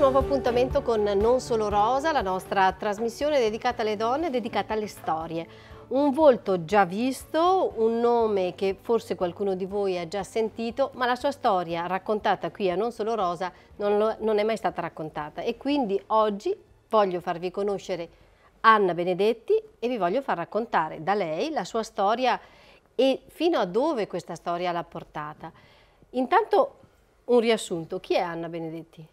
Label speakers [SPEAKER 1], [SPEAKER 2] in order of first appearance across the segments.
[SPEAKER 1] nuovo appuntamento con Non Solo Rosa, la nostra trasmissione dedicata alle donne, dedicata alle storie. Un volto già visto, un nome che forse qualcuno di voi ha già sentito, ma la sua storia raccontata qui a Non Solo Rosa non, lo, non è mai stata raccontata e quindi oggi voglio farvi conoscere Anna Benedetti e vi voglio far raccontare da lei la sua storia e fino a dove questa storia l'ha portata. Intanto un riassunto, chi è Anna Benedetti?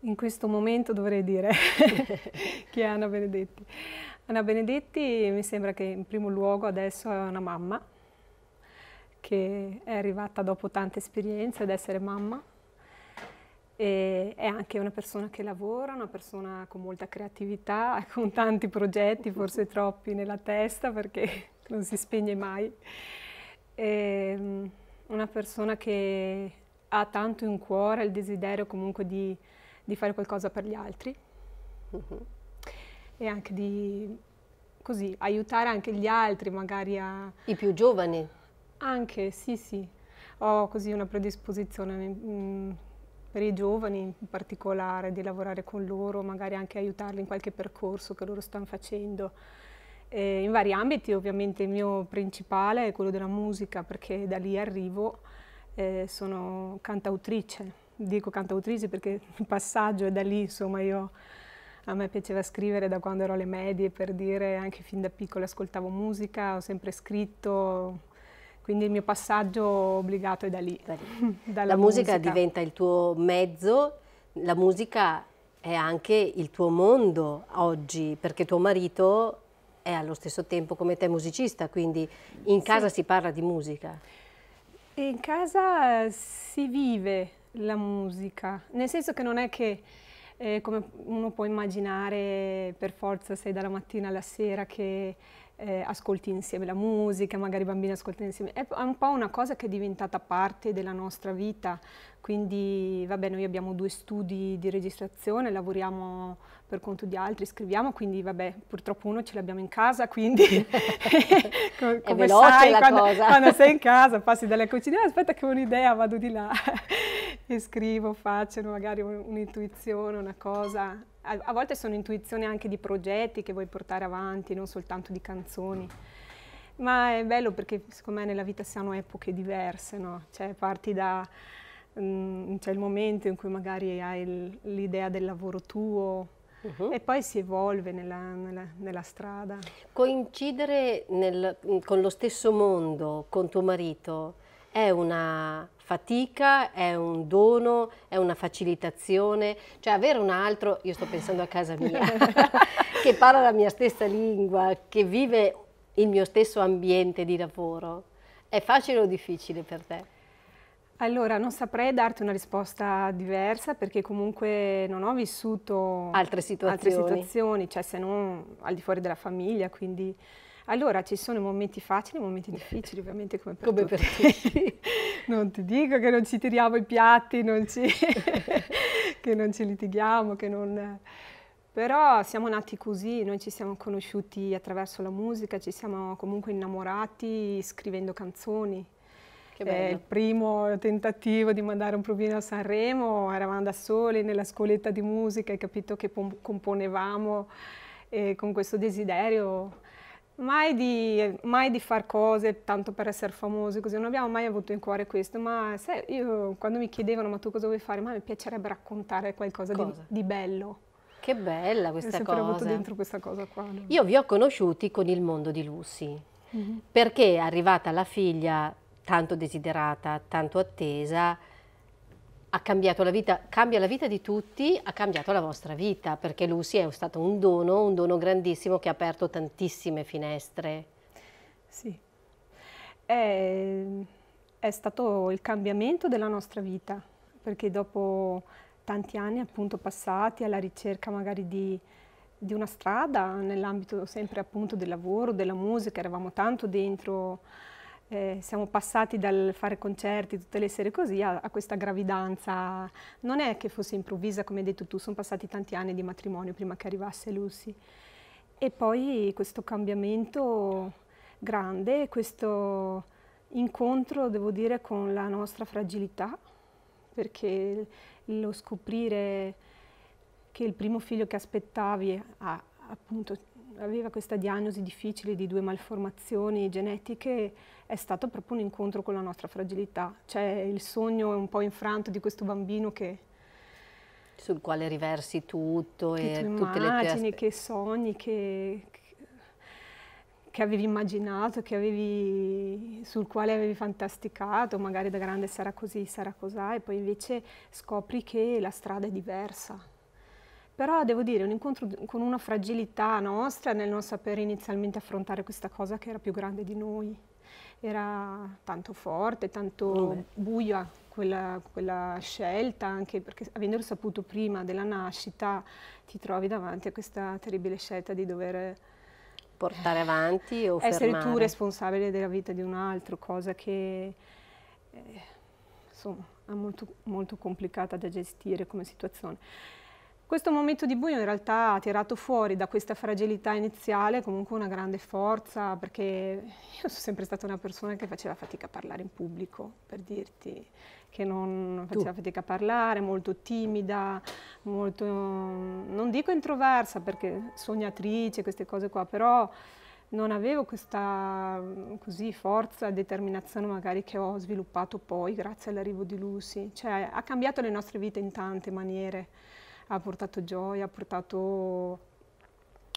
[SPEAKER 2] in questo momento dovrei dire, che è Anna Benedetti. Anna Benedetti mi sembra che in primo luogo adesso è una mamma, che è arrivata dopo tante esperienze ad essere mamma. E è anche una persona che lavora, una persona con molta creatività, con tanti progetti, forse troppi nella testa perché non si spegne mai. È ehm, una persona che ha tanto in cuore il desiderio comunque di di fare qualcosa per gli altri mm-hmm. e anche di così aiutare anche gli altri magari a... I più giovani? Anche, sì, sì. Ho così una predisposizione mh, mm, per i giovani in particolare, di lavorare con loro, magari anche aiutarli in qualche percorso che loro stanno facendo. Eh, in vari ambiti ovviamente il mio principale è quello della musica perché da lì arrivo, eh, sono cantautrice dico cantautrice perché il passaggio è da lì, insomma io a me piaceva scrivere da quando ero alle medie, per dire anche fin da piccola ascoltavo musica, ho sempre scritto, quindi il mio passaggio obbligato è da lì. Da lì. la musica, musica diventa il tuo mezzo, la musica è
[SPEAKER 1] anche il tuo mondo oggi, perché tuo marito è allo stesso tempo come te musicista, quindi in casa sì. si parla di musica.
[SPEAKER 2] In casa si vive, la musica, nel senso che non è che eh, come uno può immaginare per forza sei dalla mattina alla sera che eh, ascolti insieme la musica, magari i bambini ascoltano insieme, è un po' una cosa che è diventata parte della nostra vita, quindi vabbè noi abbiamo due studi di registrazione, lavoriamo per conto di altri, scriviamo, quindi vabbè purtroppo uno ce l'abbiamo in casa, quindi
[SPEAKER 1] come è veloce sai, quando, quando, sei in
[SPEAKER 2] casa passi dalle cucine, eh, aspetta che ho un'idea, vado di là. e scrivo, faccio magari un'intuizione, una cosa. A, volte sono intuizioni anche di progetti che vuoi portare avanti, non soltanto di canzoni. Ma è bello perché secondo me nella vita siamo epoche diverse, no? Cioè parti da... Mh, mm, c'è il momento in cui magari hai l'idea del lavoro tuo, Uh-huh. e poi si evolve nella, nella, nella strada. Coincidere
[SPEAKER 1] nel, con lo stesso mondo, con tuo marito, è una fatica, è un dono, è una facilitazione, cioè avere un altro, io sto pensando a casa mia, che parla la mia stessa lingua, che vive
[SPEAKER 2] il mio stesso ambiente di lavoro, è facile o difficile per te? Allora, non saprei darti una risposta diversa perché comunque non ho vissuto altre situazioni, altre situazioni cioè se non al di fuori della famiglia, quindi allora, ci sono momenti facili e momenti difficili, ovviamente come per come tutti. Per te. non ti dico che non ci tiriamo i piatti, non ci che non ci litighiamo, che non... Però siamo nati così, noi ci siamo conosciuti attraverso la musica, ci siamo comunque innamorati scrivendo canzoni. Che bello. Eh, il primo tentativo di mandare un provino a Sanremo, eravamo da soli nella scoletta di musica, hai capito che componevamo eh, con questo desiderio Mai di, mai di far cose tanto per essere famosi, così non abbiamo mai avuto in cuore questo, ma se io, quando mi chiedevano ma tu cosa vuoi fare, ma mi piacerebbe raccontare qualcosa di, di bello.
[SPEAKER 1] Che bella questa cosa. Ho avuto dentro
[SPEAKER 2] questa cosa qua. No? Io
[SPEAKER 1] vi ho conosciuti con il mondo di Lucy, mm -hmm. perché è arrivata la figlia tanto desiderata, tanto attesa, ha cambiato la vita, cambia la vita di tutti, ha cambiato la vostra vita, perché Lucy è stato un dono, un dono grandissimo che ha aperto tantissime finestre.
[SPEAKER 2] Sì, è, è stato il cambiamento della nostra vita, perché dopo tanti anni appunto passati alla ricerca magari di, di una strada, nell'ambito sempre appunto del lavoro, della musica, eravamo tanto dentro eh, siamo passati dal fare concerti tutte le sere così a, a, questa gravidanza. Non è che fosse improvvisa, come hai detto tu, sono passati tanti anni di matrimonio prima che arrivasse Lucy. E poi questo cambiamento grande, questo incontro, devo dire, con la nostra fragilità, perché lo scoprire che il primo figlio che aspettavi ha appunto aveva questa diagnosi difficile di due malformazioni genetiche è stato proprio un incontro con la nostra fragilità, cioè il sogno un po' infranto di questo bambino che
[SPEAKER 1] sul quale riversi tutto
[SPEAKER 2] e tu immagini, le tue che sogni che, che avevi immaginato, che avevi, sul quale avevi fantasticato, magari da grande sarà così, sarà così, e poi invece scopri che la strada è diversa. Però devo dire, un incontro con una fragilità nostra nel non sapere inizialmente affrontare questa cosa che era più grande di noi. Era tanto forte, tanto oh buia quella, quella, scelta, anche perché avendolo saputo prima della nascita ti trovi davanti a questa terribile scelta di dover portare avanti o essere fermare. tu responsabile della vita di un altro, cosa che eh, insomma è molto, molto complicata da gestire come situazione. Questo momento di buio in realtà ha tirato fuori da questa fragilità iniziale comunque una grande forza, perché io sono sempre stata una persona che faceva fatica a parlare in pubblico, per dirti, che non faceva tu. fatica a parlare, molto timida, molto, non dico introversa perché sognatrice, queste cose qua, però non avevo questa così, forza, determinazione magari che ho sviluppato poi grazie all'arrivo di Lucy, cioè ha cambiato le nostre vite in tante maniere ha portato gioia, ha portato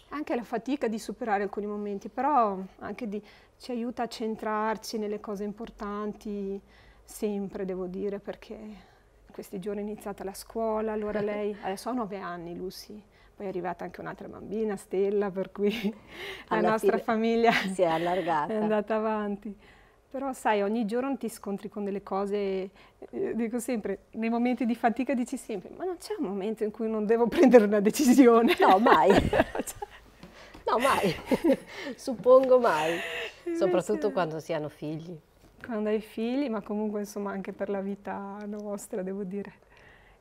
[SPEAKER 2] anche la fatica di superare alcuni momenti, però anche di, ci aiuta a centrarci nelle cose importanti sempre, devo dire, perché questi giorni è iniziata la scuola, allora lei adesso ha nove anni, Lucy, poi è arrivata anche un'altra bambina, Stella, per cui Alla la nostra famiglia si è allargata. È andata avanti. Però sai, ogni giorno ti scontri con delle cose, eh, dico sempre, nei momenti di fatica dici sempre, ma non c'è un momento in cui non devo prendere una decisione. No, mai. Cioè no, mai. Suppongo mai. Eh, Soprattutto quando si
[SPEAKER 1] hanno figli.
[SPEAKER 2] Quando hai figli, ma comunque insomma anche per la vita nostra, devo dire.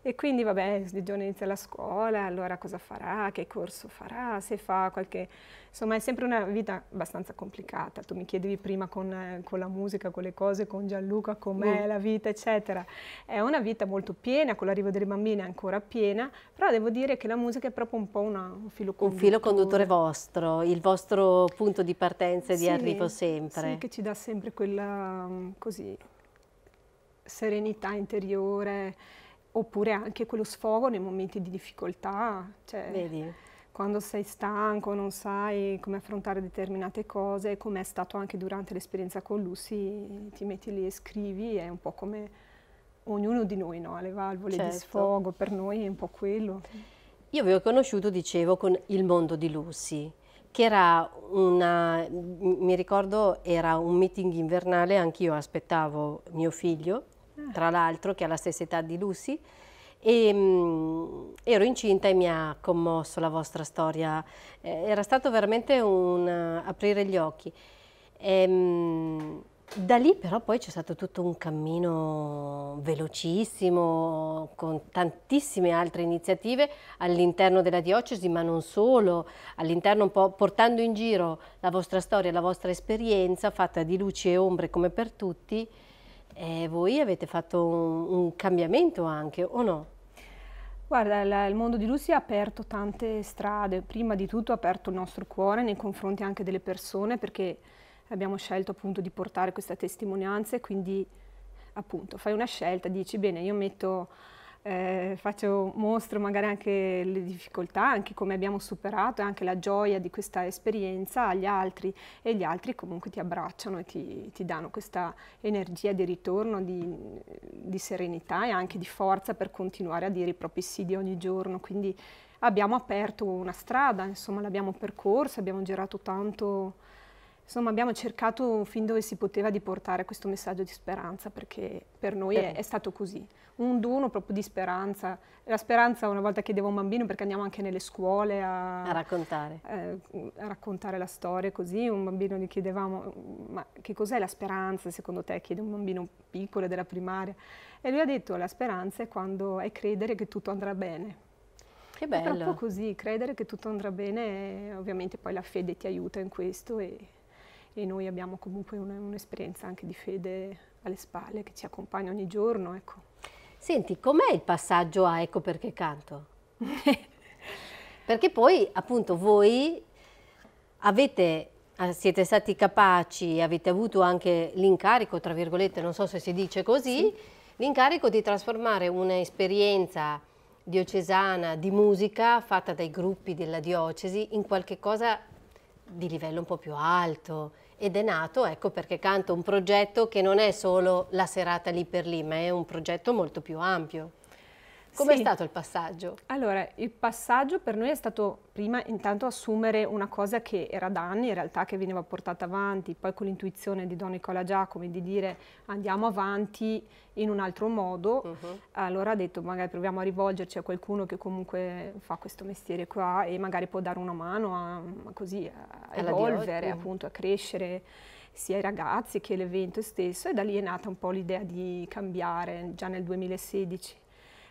[SPEAKER 2] E quindi, vabbè, di giorno inizia la scuola, allora cosa farà, che corso farà, se fa qualche... Insomma, è sempre una vita abbastanza complicata. Tu mi chiedevi prima con, con la musica, con le cose, con Gianluca, com'è mm. la vita, eccetera. È una vita molto piena, con l'arrivo delle bambine è ancora piena, però devo dire che la musica è proprio un po' una, un filo conduttore. Un filo conduttore
[SPEAKER 1] vostro, il vostro punto di partenza e sì, di arrivo sempre. Sì, che
[SPEAKER 2] ci dà sempre quella, mm, così, serenità interiore oppure anche quello sfogo nei momenti di difficoltà. Cioè, Vedi? Quando sei stanco, non sai come affrontare determinate cose, come è stato anche durante l'esperienza con Lucy, ti metti lì e scrivi, è un po' come ognuno di noi, no? le valvole certo. di sfogo, per noi è un po' quello.
[SPEAKER 1] Io avevo conosciuto, dicevo, con Il mondo di Lucy, che era una, mi ricordo, era un meeting invernale, anch'io aspettavo mio figlio tra l'altro, che ha la stessa età di Lucy. E, mh, mm, ero incinta e mi ha commosso la vostra storia. Eh, era stato veramente un uh, aprire gli occhi. E, ehm, mh, da lì però poi c'è stato tutto un cammino velocissimo con tantissime altre iniziative all'interno della diocesi, ma non solo, all'interno un po' portando in giro la vostra storia, la vostra esperienza fatta di luci e ombre come per tutti eh, voi avete fatto un, un, cambiamento anche, o no?
[SPEAKER 2] Guarda, il mondo di Lucy ha aperto tante strade, prima di tutto ha aperto il nostro cuore nei confronti anche delle persone perché abbiamo scelto appunto di portare questa testimonianza e quindi appunto fai una scelta, dici bene io metto eh, faccio, mostro magari anche le difficoltà, anche come abbiamo superato e anche la gioia di questa esperienza agli altri e gli altri comunque ti abbracciano e ti, ti danno questa energia di ritorno, di, di, serenità e anche di forza per continuare a dire i propri sì di ogni giorno. Quindi abbiamo aperto una strada, insomma l'abbiamo percorsa, abbiamo girato tanto Insomma, abbiamo cercato fin dove si poteva di portare questo messaggio di speranza, perché per noi è, è, stato così. Un dono proprio di speranza. La speranza una volta chiedevo a un bambino, perché andiamo anche nelle scuole a, a raccontare. Eh, a raccontare la storia così, un bambino gli chiedevamo ma che cos'è la speranza secondo te, chiede un bambino piccolo della primaria. E lui ha detto la speranza è quando è credere che tutto andrà bene. Che bello. È proprio così, credere che tutto andrà bene, ovviamente poi la fede ti aiuta in questo e e noi abbiamo comunque un'esperienza anche di fede alle spalle che ci accompagna ogni giorno. Ecco.
[SPEAKER 1] Senti, com'è il passaggio a Ecco perché canto? perché poi appunto voi avete eh, siete stati capaci, avete avuto anche l'incarico, tra virgolette, non so se si dice così, sì. l'incarico di trasformare un'esperienza diocesana di musica fatta dai gruppi della diocesi in qualche cosa di livello un po' più alto ed è nato ecco perché canto un progetto che non è solo la serata lì per lì ma è un progetto molto più ampio. Com'è sì. stato il passaggio?
[SPEAKER 2] Allora, il passaggio per noi è stato prima intanto assumere una cosa che era da anni in realtà che veniva portata avanti, poi con l'intuizione di Don Nicola Giacomo di dire andiamo avanti in un altro modo, uh mm-hmm. -huh. allora ha detto magari proviamo a rivolgerci a qualcuno che comunque fa questo mestiere qua e magari può dare una mano a, così, a Alla evolvere, appunto, a crescere sia i ragazzi che l'evento stesso e da lì è nata un po' l'idea di cambiare già nel 2016.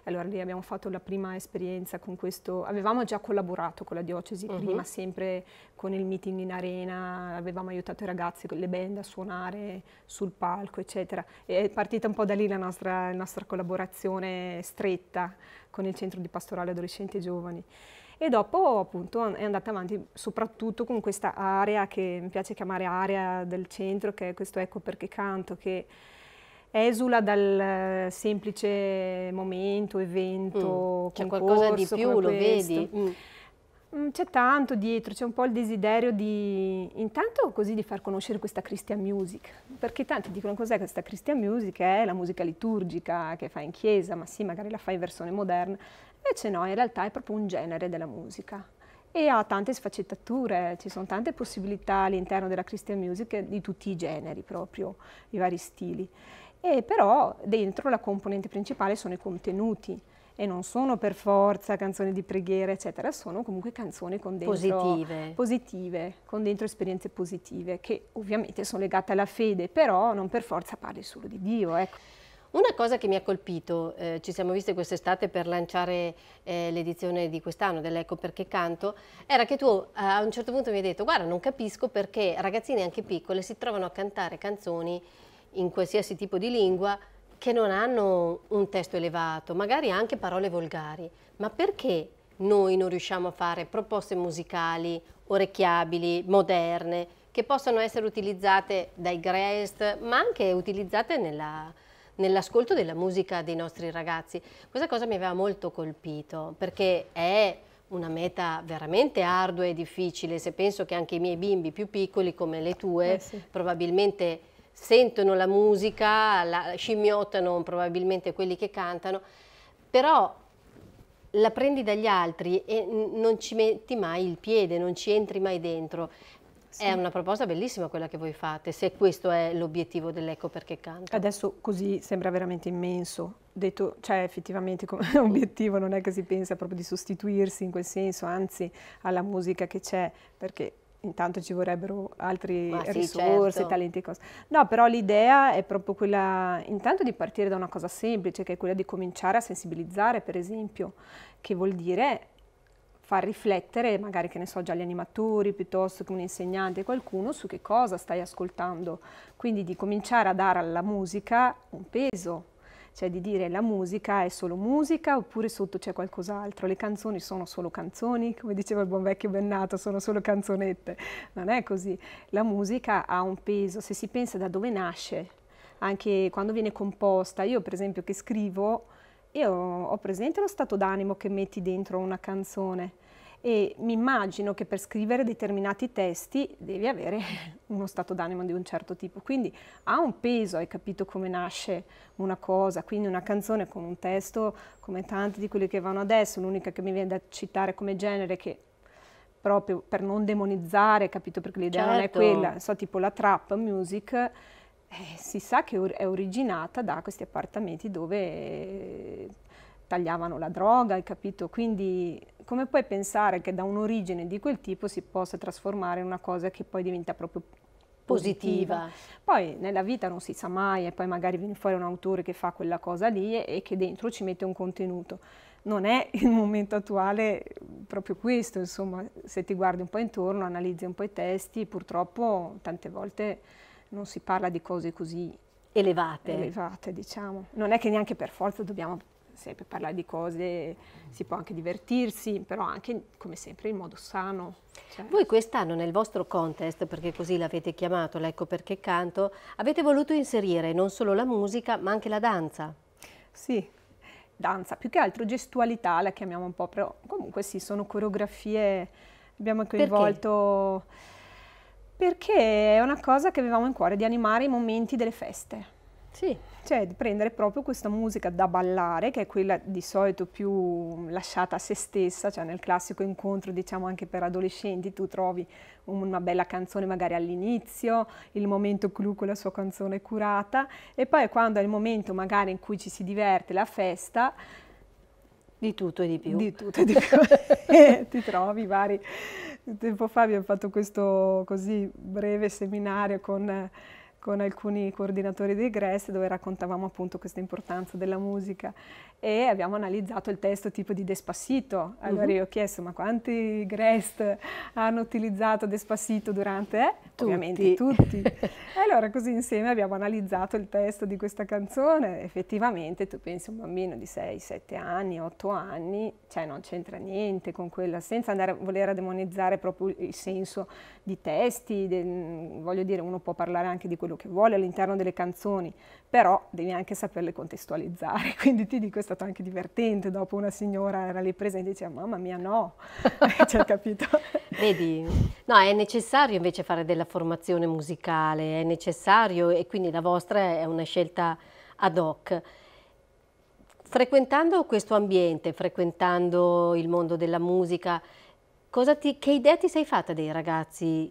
[SPEAKER 2] Allora lì abbiamo fatto la prima esperienza con questo, avevamo già collaborato con la diocesi uh mhm. -huh. prima, sempre con il meeting in arena, avevamo aiutato i ragazzi, con le band a suonare sul palco, eccetera. E è partita un po' da lì la nostra, la nostra collaborazione stretta con il Centro di Pastorale Adolescenti e Giovani e dopo appunto è andata avanti soprattutto con questa area che mi piace chiamare area del centro che è questo ecco perché canto che esula dal eh, semplice momento, evento, mm. C'è qualcosa di più, lo vedi? Mm. mm c'è tanto dietro, c'è un po' il desiderio di intanto così di far conoscere questa Christian music, perché tanti dicono cos'è questa Christian music? È la musica liturgica che fa in chiesa, ma sì, magari la fa in versione moderna. Invece no, in realtà è proprio un genere della musica e ha tante sfaccettature, ci sono tante possibilità all'interno della Christian music di tutti i generi, proprio i vari stili e però dentro la componente principale sono i contenuti e non sono per forza canzoni di preghiera, eccetera, sono comunque canzoni con dentro positive. positive, con dentro esperienze positive, che ovviamente sono legate alla fede, però non per forza parli solo di Dio. Ecco. Una cosa che mi ha
[SPEAKER 1] colpito, eh, ci siamo viste quest'estate per lanciare eh, l'edizione di quest'anno dell'Ecco perché canto, era che tu eh, a un certo punto mi hai detto guarda non capisco perché ragazzine anche piccole si trovano a cantare canzoni in qualsiasi tipo di lingua che non hanno un testo elevato, magari anche parole volgari. Ma perché noi non riusciamo a fare proposte musicali, orecchiabili, moderne, che possano essere utilizzate dai guest, ma anche utilizzate nella, nell'ascolto della musica dei nostri ragazzi. Questa cosa mi aveva molto colpito, perché è una meta veramente ardua e difficile, se penso che anche i miei bimbi più piccoli come le tue, eh sì. probabilmente sentono la musica, la scimmiottano probabilmente quelli che cantano, però la prendi dagli altri e non ci metti mai il piede, non ci entri mai dentro. Sì. È una proposta bellissima quella che voi
[SPEAKER 2] fate, se questo è l'obiettivo dell'Eco perché canta. Adesso così sembra veramente immenso, detto, cioè effettivamente come obiettivo non è che si pensa proprio di sostituirsi in quel senso, anzi alla musica che c'è, perché intanto ci vorrebbero altre sì, risorse, certo. talenti e cose. No, però l'idea è proprio quella, intanto di partire da una cosa semplice, che è quella di cominciare a sensibilizzare, per esempio, che vuol dire far riflettere, magari che ne so, già gli animatori piuttosto che un insegnante, qualcuno su che cosa stai ascoltando. Quindi di cominciare a dare alla musica un peso, cioè di dire la musica è solo musica oppure sotto c'è qualcos'altro, le canzoni sono solo canzoni, come diceva il buon vecchio Bennato, sono solo canzonette, non è così. La musica ha un peso, se si pensa da dove nasce, anche quando viene composta, io per esempio che scrivo, io ho presente lo stato d'animo che metti dentro una canzone, e mi immagino che per scrivere determinati testi devi avere uno stato d'animo di un certo tipo, quindi ha un peso, hai capito come nasce una cosa, quindi una canzone con un testo come tanti di quelli che vanno adesso, l'unica che mi viene da citare come genere che proprio per non demonizzare, capito perché l'idea certo. non è certo. quella, so tipo la trap music eh, si sa che è originata da questi appartamenti dove tagliavano la droga, hai capito? Quindi come puoi pensare che da un'origine di quel tipo si possa trasformare in una cosa che poi diventa proprio Positiva. positiva. Poi nella vita non si sa mai e poi magari viene fuori un autore che fa quella cosa lì e, e che dentro ci mette un contenuto. Non è il momento attuale proprio questo, insomma, se ti guardi un po' intorno, analizzi un po' i testi, purtroppo tante volte non si parla di cose così elevate. elevate diciamo. Non è che neanche per forza dobbiamo sempre parlare di cose, si può anche divertirsi, però anche come sempre in modo sano. Cioè. Voi
[SPEAKER 1] quest'anno nel vostro contest, perché così l'avete chiamato, l'ecco perché canto, avete voluto inserire non solo la musica ma anche la danza.
[SPEAKER 2] Sì, danza, più che altro gestualità la chiamiamo un po', però comunque sì, sono coreografie, abbiamo coinvolto... Perché? perché è una cosa che avevamo in cuore, di animare i momenti delle feste sì. Cioè di prendere proprio questa musica da ballare, che è quella di solito più lasciata a se stessa, cioè nel classico incontro diciamo anche per adolescenti tu trovi una bella canzone magari all'inizio, il momento clou con la sua canzone curata e poi quando è il momento magari in cui ci si diverte, la festa, di tutto e di più. Di tutto e di più. Ti trovi vari. Tempo fa abbiamo fatto questo così breve seminario con con alcuni coordinatori dei GRES dove raccontavamo appunto questa importanza della musica e abbiamo analizzato il testo tipo di Despassito. Allora uh mhm. -huh. io ho chiesto ma quanti Grest hanno utilizzato Despassito durante? Eh? Tutti. Ovviamente tutti. e allora così insieme abbiamo analizzato il testo di questa canzone. Effettivamente tu pensi a un bambino di 6, 7 anni, 8 anni, cioè non c'entra niente con quella, senza andare a voler demonizzare proprio il senso di testi, del, voglio dire uno può parlare anche di quello che vuole all'interno delle canzoni, però devi anche saperle contestualizzare. Quindi ti dico, è stato anche divertente. Dopo una signora era lì presente e diceva: Mamma mia, no, ci cioè, ha
[SPEAKER 1] capito? Vedi, no, è necessario invece fare della formazione musicale, è necessario e quindi la vostra è una scelta ad hoc. Frequentando questo ambiente, frequentando il mondo della musica, ti, che idea ti sei fatta dei ragazzi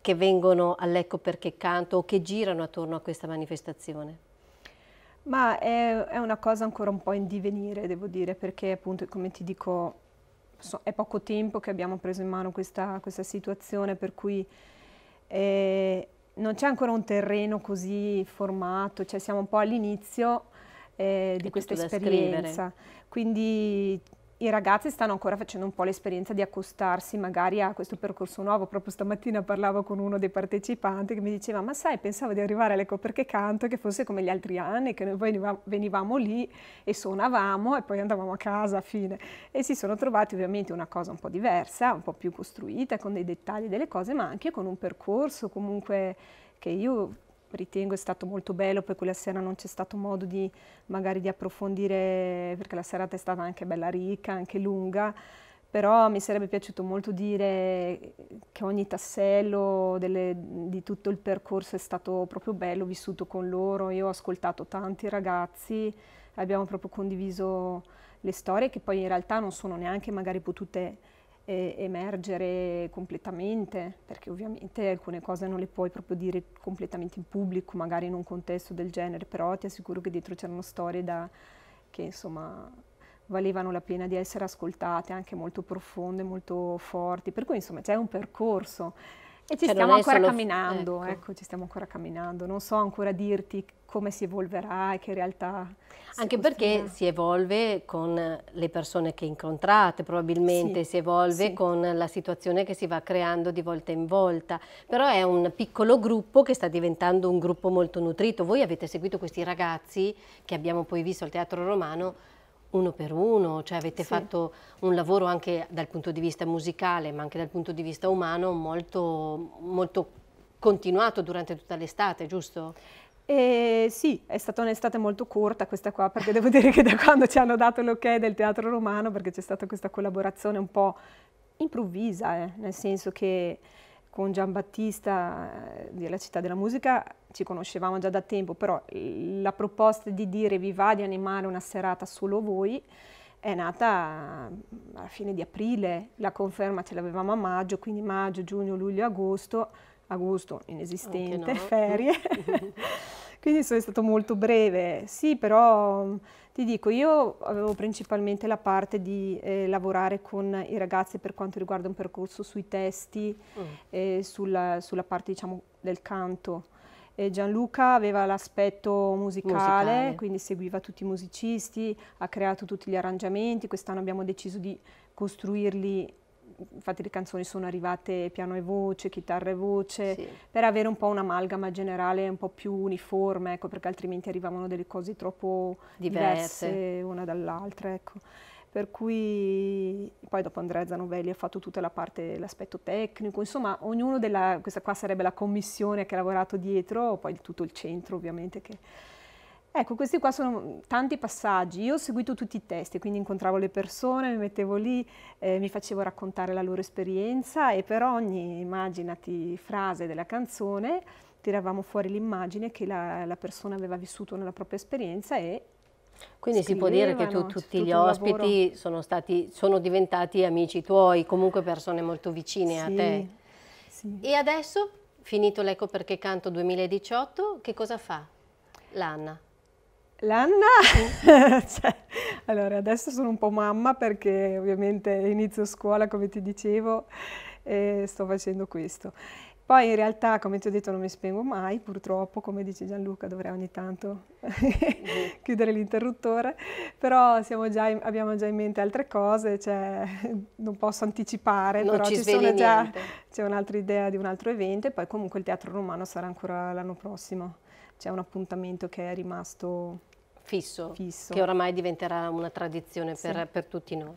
[SPEAKER 1] che vengono all'Ecco perché canto o che girano attorno a questa manifestazione?
[SPEAKER 2] Ma è, è, una cosa ancora un po' in divenire, devo dire, perché appunto, come ti dico, so, è poco tempo che abbiamo preso in mano questa, questa situazione, per cui eh, non c'è ancora un terreno così formato, cioè siamo un po' all'inizio eh, di questa esperienza. Quindi i ragazzi stanno ancora facendo un po' l'esperienza di accostarsi magari a questo percorso nuovo. Proprio stamattina parlavo con uno dei partecipanti che mi diceva: Ma sai, pensavo di arrivare all'Eco perché canto, che fosse come gli altri anni, che noi venivamo lì e suonavamo e poi andavamo a casa a fine. E si sono trovati ovviamente una cosa un po' diversa, un po' più costruita, con dei dettagli delle cose, ma anche con un percorso comunque che io ritengo è stato molto bello, poi quella sera non c'è stato modo di magari di approfondire, perché la serata è stata anche bella ricca, anche lunga, però mi sarebbe piaciuto molto dire che ogni tassello delle, di tutto il percorso è stato proprio bello, vissuto con loro, io ho ascoltato tanti ragazzi, abbiamo proprio condiviso le storie che poi in realtà non sono neanche magari potute eh, emergere completamente, perché ovviamente alcune cose non le puoi proprio dire completamente in pubblico, magari in un contesto del genere, però ti assicuro che dietro c'erano storie da, che insomma valevano la pena di essere ascoltate, anche molto profonde, molto forti, per cui insomma c'è un percorso. E ci cioè, stiamo ancora solo... camminando, ecco. ecco. ci stiamo ancora camminando. Non so ancora dirti come si evolverà e che realtà... Anche
[SPEAKER 1] perché si evolve con le persone che incontrate, probabilmente sì, si evolve sì. con la situazione che si va creando di volta in volta, però è un piccolo gruppo che sta diventando un gruppo molto nutrito. Voi avete seguito questi ragazzi che abbiamo poi visto al Teatro Romano uno per uno, cioè avete sì. fatto un lavoro anche dal punto di vista musicale ma anche dal punto di vista umano molto, molto continuato durante
[SPEAKER 2] tutta l'estate, giusto? E sì, è stata un'estate molto corta questa qua, perché devo dire che da quando ci hanno dato l'ok okay del teatro romano, perché c'è stata questa collaborazione un po' improvvisa, eh, nel senso che con Gian Battista eh, della Città della Musica ci conoscevamo già da tempo, però la proposta di dire vi va di animare una serata solo voi è nata mm, alla fine di aprile, la conferma ce l'avevamo a maggio, quindi maggio, giugno, luglio, agosto, agosto inesistente, no. ferie, quindi sono stato molto breve, sì però mm, ti dico, io avevo principalmente la parte di eh, lavorare con i ragazzi per quanto riguarda un percorso sui testi, mm. eh, sulla, sulla, parte diciamo, del canto. Eh, Gianluca aveva l'aspetto musicale, musicale, quindi seguiva tutti i musicisti, ha creato tutti gli arrangiamenti, quest'anno abbiamo deciso di costruirli infatti le canzoni sono arrivate piano e voce, chitarra e voce, sì. per avere un po' un'amalgama generale un po' più uniforme, ecco, perché altrimenti arrivavano delle cose troppo diverse, diverse una dall'altra. Ecco. Per cui poi dopo Andrea Zanovelli ha fatto tutta la parte, l'aspetto tecnico, insomma ognuno della, questa qua sarebbe la commissione che ha lavorato dietro, poi tutto il centro ovviamente che Ecco, questi qua sono mm, tanti passaggi. Io ho seguito tutti i testi, quindi incontravo le persone, mi mettevo lì, eh, mi facevo raccontare la loro esperienza e per ogni, immaginati, frase della canzone tiravamo fuori l'immagine che la, la persona aveva vissuto nella propria esperienza e
[SPEAKER 1] quindi si può dire che tu, tutti gli ospiti sono, stati, sono, diventati amici tuoi, comunque persone molto vicine sì, a te. Sì. E adesso, finito l'Ecco perché canto 2018, che cosa fa l'Anna?
[SPEAKER 2] L'Anna, cioè, allora adesso sono un po' mamma perché ovviamente inizio scuola come ti dicevo e sto facendo questo. Poi in realtà come ti ho detto non mi spengo mai, purtroppo come dice Gianluca dovrei ogni tanto chiudere l'interruttore, però già in, abbiamo già in mente altre cose, cioè, non posso anticipare, non però ci, ci già, c'è un'altra idea di un altro evento e poi comunque il Teatro Romano sarà ancora l'anno prossimo, c'è un appuntamento che è rimasto fisso, fisso. che oramai
[SPEAKER 1] diventerà una tradizione per, sì. per tutti noi.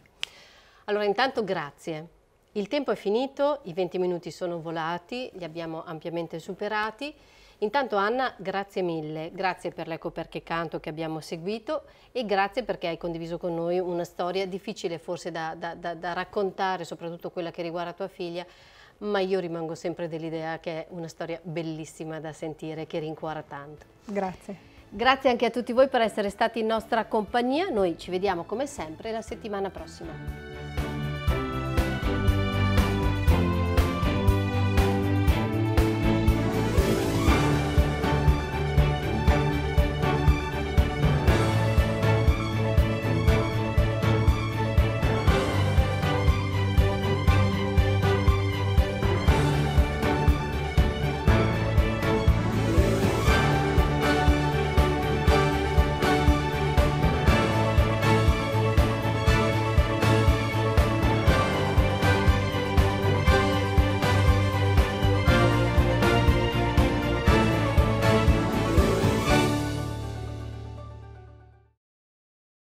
[SPEAKER 1] Allora intanto grazie. Il tempo è finito, i 20 minuti sono volati, li abbiamo ampiamente superati. Intanto Anna, grazie mille, grazie per l'Eco Perché Canto che abbiamo seguito e grazie perché hai condiviso con noi una storia difficile forse da, da, da, da raccontare, soprattutto quella che riguarda tua figlia, ma io rimango sempre dell'idea che è una storia bellissima da sentire, che rincuora tanto. Grazie. Grazie anche a tutti voi per essere stati in nostra compagnia, noi ci vediamo come sempre la settimana prossima.